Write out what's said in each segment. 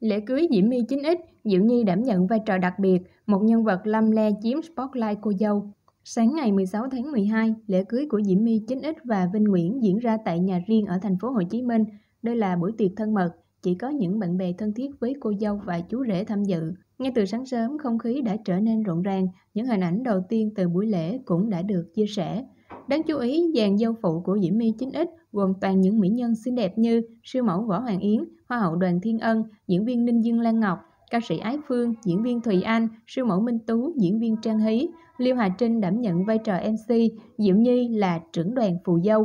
Lễ cưới Diễm My 9X, Diệu Nhi đảm nhận vai trò đặc biệt, một nhân vật lâm le chiếm spotlight cô dâu. Sáng ngày 16 tháng 12, lễ cưới của Diễm My 9X và Vinh Nguyễn diễn ra tại nhà riêng ở thành phố Hồ Chí Minh. Đây là buổi tiệc thân mật, chỉ có những bạn bè thân thiết với cô dâu và chú rể tham dự. Ngay từ sáng sớm, không khí đã trở nên rộn ràng, những hình ảnh đầu tiên từ buổi lễ cũng đã được chia sẻ. Đáng chú ý, dàn dâu phụ của Diễm My 9X gồm toàn những mỹ nhân xinh đẹp như siêu mẫu Võ Hoàng Yến, Hoa hậu Đoàn Thiên Ân, diễn viên Ninh Dương Lan Ngọc, ca sĩ Ái Phương, diễn viên Thùy Anh, siêu mẫu Minh Tú, diễn viên Trang Hí. Liêu Hà Trinh đảm nhận vai trò MC, Diễm Nhi là trưởng đoàn phù dâu.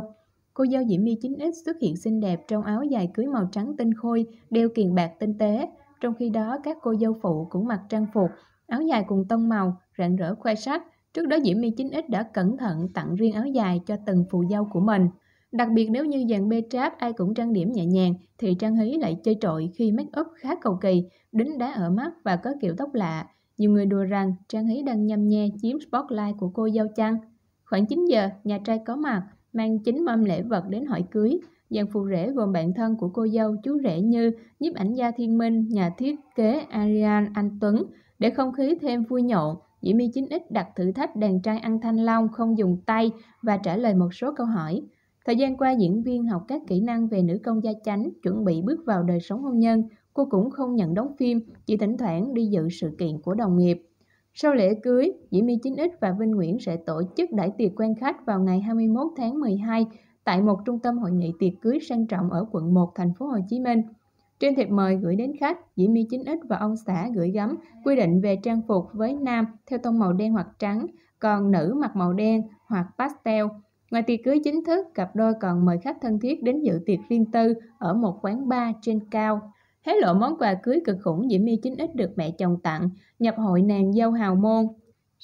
Cô dâu Diễm My 9X xuất hiện xinh đẹp trong áo dài cưới màu trắng tinh khôi, đeo kiền bạc tinh tế. Trong khi đó, các cô dâu phụ cũng mặc trang phục, áo dài cùng tông màu, rạng rỡ khoe sắc, Trước đó Diễm My 9X đã cẩn thận tặng riêng áo dài cho từng phù dâu của mình. Đặc biệt nếu như dàn bê tráp ai cũng trang điểm nhẹ nhàng thì Trang Hí lại chơi trội khi make up khá cầu kỳ, đính đá ở mắt và có kiểu tóc lạ. Nhiều người đùa rằng Trang Hí đang nhâm nhe chiếm spotlight của cô dâu chăng. Khoảng 9 giờ, nhà trai có mặt, mang chín mâm lễ vật đến hỏi cưới. Dàn phù rể gồm bạn thân của cô dâu, chú rể như nhiếp ảnh gia Thiên Minh, nhà thiết kế Arian Anh Tuấn. Để không khí thêm vui nhộn, Diễm My 9X đặt thử thách đàn trai ăn thanh long không dùng tay và trả lời một số câu hỏi. Thời gian qua diễn viên học các kỹ năng về nữ công gia chánh, chuẩn bị bước vào đời sống hôn nhân. Cô cũng không nhận đóng phim, chỉ thỉnh thoảng đi dự sự kiện của đồng nghiệp. Sau lễ cưới, Diễm My 9X và Vinh Nguyễn sẽ tổ chức đại tiệc quen khách vào ngày 21 tháng 12 tại một trung tâm hội nghị tiệc cưới sang trọng ở quận 1 thành phố Hồ Chí Minh. Trên thiệp mời gửi đến khách, Diễm My 9X và ông xã gửi gắm quy định về trang phục với nam theo tông màu đen hoặc trắng, còn nữ mặc màu đen hoặc pastel. Ngoài tiệc cưới chính thức, cặp đôi còn mời khách thân thiết đến dự tiệc riêng tư ở một quán bar trên cao. Hé lộ món quà cưới cực khủng Diễm My 9X được mẹ chồng tặng, nhập hội nàng dâu hào môn,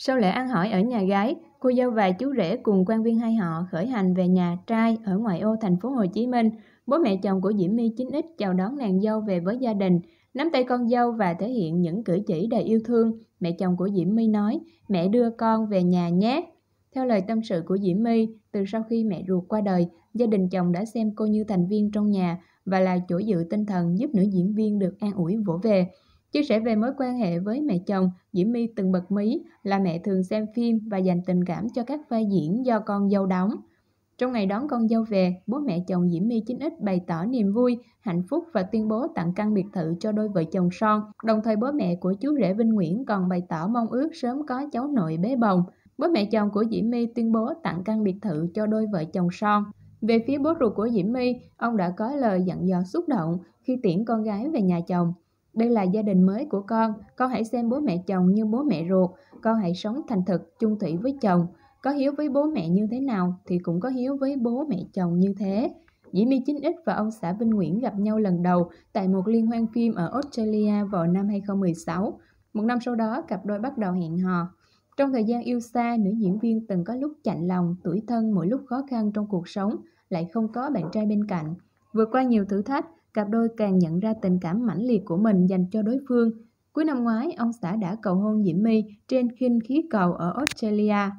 sau lễ ăn hỏi ở nhà gái, cô dâu và chú rể cùng quan viên hai họ khởi hành về nhà trai ở ngoại ô thành phố Hồ Chí Minh. Bố mẹ chồng của Diễm My 9X chào đón nàng dâu về với gia đình, nắm tay con dâu và thể hiện những cử chỉ đầy yêu thương. Mẹ chồng của Diễm My nói, mẹ đưa con về nhà nhé. Theo lời tâm sự của Diễm My, từ sau khi mẹ ruột qua đời, gia đình chồng đã xem cô như thành viên trong nhà và là chỗ dựa tinh thần giúp nữ diễn viên được an ủi vỗ về. Chia sẻ về mối quan hệ với mẹ chồng, Diễm My từng bật mí là mẹ thường xem phim và dành tình cảm cho các vai diễn do con dâu đóng. Trong ngày đón con dâu về, bố mẹ chồng Diễm My chính ít bày tỏ niềm vui, hạnh phúc và tuyên bố tặng căn biệt thự cho đôi vợ chồng son. Đồng thời bố mẹ của chú rể Vinh Nguyễn còn bày tỏ mong ước sớm có cháu nội bé bồng. Bố mẹ chồng của Diễm My tuyên bố tặng căn biệt thự cho đôi vợ chồng son. Về phía bố ruột của Diễm My, ông đã có lời dặn dò xúc động khi tiễn con gái về nhà chồng. Đây là gia đình mới của con, con hãy xem bố mẹ chồng như bố mẹ ruột, con hãy sống thành thực, chung thủy với chồng. Có hiếu với bố mẹ như thế nào thì cũng có hiếu với bố mẹ chồng như thế. Diễm My 9X và ông xã Vinh Nguyễn gặp nhau lần đầu tại một liên hoan phim ở Australia vào năm 2016. Một năm sau đó, cặp đôi bắt đầu hẹn hò. Trong thời gian yêu xa, nữ diễn viên từng có lúc chạnh lòng, tuổi thân mỗi lúc khó khăn trong cuộc sống, lại không có bạn trai bên cạnh. Vượt qua nhiều thử thách, cặp đôi càng nhận ra tình cảm mãnh liệt của mình dành cho đối phương. Cuối năm ngoái, ông xã đã cầu hôn Diễm My trên khinh khí cầu ở Australia.